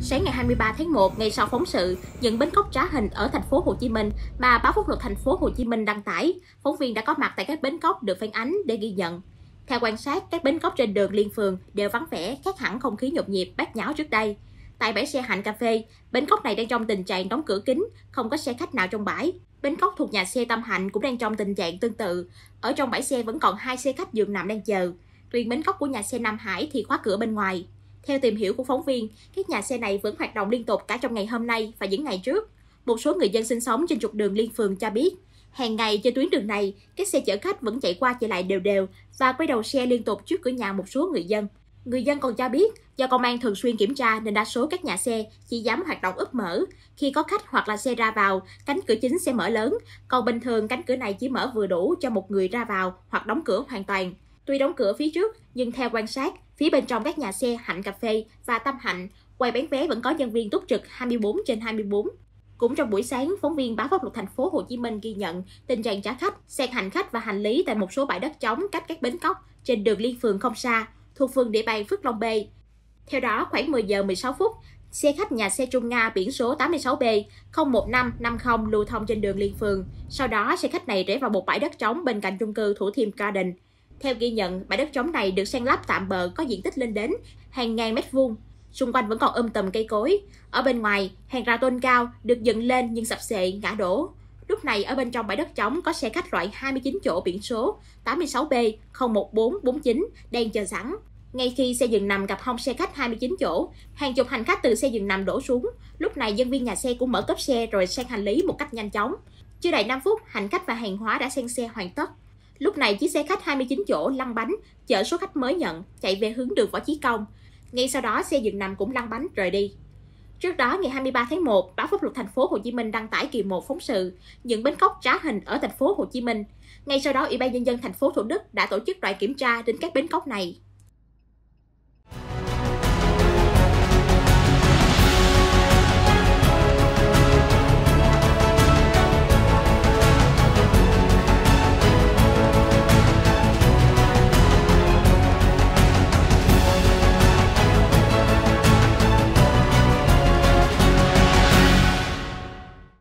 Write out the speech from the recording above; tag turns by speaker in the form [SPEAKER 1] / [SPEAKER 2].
[SPEAKER 1] Sáng ngày 23 tháng 1, ngày sau phóng sự, những bến cóc trá hình ở thành phố Hồ Chí Minh mà báo pháp luật thành phố Hồ Chí Minh đăng tải, phóng viên đã có mặt tại các bến cóc được phản ánh để ghi nhận. Theo quan sát, các bến cóc trên đường liên phường đều vắng vẻ, khác hẳn không khí nhộn nhịp bát nháo trước đây. Tại bãi xe Hạnh Cà Phê, bến cóc này đang trong tình trạng đóng cửa kín, không có xe khách nào trong bãi. Bến cóc thuộc nhà xe Tâm Hạnh cũng đang trong tình trạng tương tự. Ở trong bãi xe vẫn còn hai xe khách giường nằm đang chờ. Riêng bến cóc của nhà xe Nam Hải thì khóa cửa bên ngoài. Theo tìm hiểu của phóng viên, các nhà xe này vẫn hoạt động liên tục cả trong ngày hôm nay và những ngày trước. Một số người dân sinh sống trên trục đường liên phường cho biết, hàng ngày trên tuyến đường này, các xe chở khách vẫn chạy qua chạy lại đều đều và quay đầu xe liên tục trước cửa nhà một số người dân. Người dân còn cho biết, do công an thường xuyên kiểm tra nên đa số các nhà xe chỉ dám hoạt động ướp mở. Khi có khách hoặc là xe ra vào, cánh cửa chính sẽ mở lớn, còn bình thường cánh cửa này chỉ mở vừa đủ cho một người ra vào hoặc đóng cửa hoàn toàn. Tuy đóng cửa phía trước, nhưng theo quan sát, Phía bên trong các nhà xe Hạnh Cà Phê và Tâm Hạnh, quầy bán vé vẫn có nhân viên túc trực 24 trên 24. Cũng trong buổi sáng, phóng viên báo pháp luật thành phố Hồ Chí Minh ghi nhận tình trạng trả khách, xe hành khách và hành lý tại một số bãi đất trống cách các bến cóc trên đường liên phường không xa, thuộc phường địa bàn Phước Long B. Theo đó, khoảng 10 giờ 16 phút, xe khách nhà xe Trung Nga biển số 86B 01550 lưu thông trên đường Liên Phường. Sau đó, xe khách này rẽ vào một bãi đất trống bên cạnh chung cư Thủ Thiêm Garden. Theo ghi nhận, bãi đất trống này được san lấp tạm bờ có diện tích lên đến hàng ngàn mét vuông. Xung quanh vẫn còn um tầm cây cối. Ở bên ngoài, hàng rào tôn cao được dựng lên nhưng sập xệ, ngã đổ. Lúc này ở bên trong bãi đất trống có xe khách loại 29 chỗ biển số 86B 01449 đang chờ sẵn. Ngay khi xe dừng nằm gặp hông xe khách 29 chỗ, hàng chục hành khách từ xe dừng nằm đổ xuống. Lúc này nhân viên nhà xe cũng mở cốp xe rồi sang hành lý một cách nhanh chóng. Chưa đầy 5 phút, hành khách và hàng hóa đã sang xe hoàn tất. Lúc này chiếc xe khách 29 chỗ lăn bánh, chở số khách mới nhận, chạy về hướng đường Võ Chí Công. Ngay sau đó xe dừng nằm cũng lăn bánh rời đi. Trước đó, ngày 23 tháng 1, báo pháp luật thành phố Hồ Chí Minh đăng tải kỳ một phóng sự những bến cóc trá hình ở thành phố Hồ Chí Minh. Ngay sau đó, Ủy ban nhân dân thành phố Thủ Đức đã tổ chức đoàn kiểm tra đến các bến cóc này.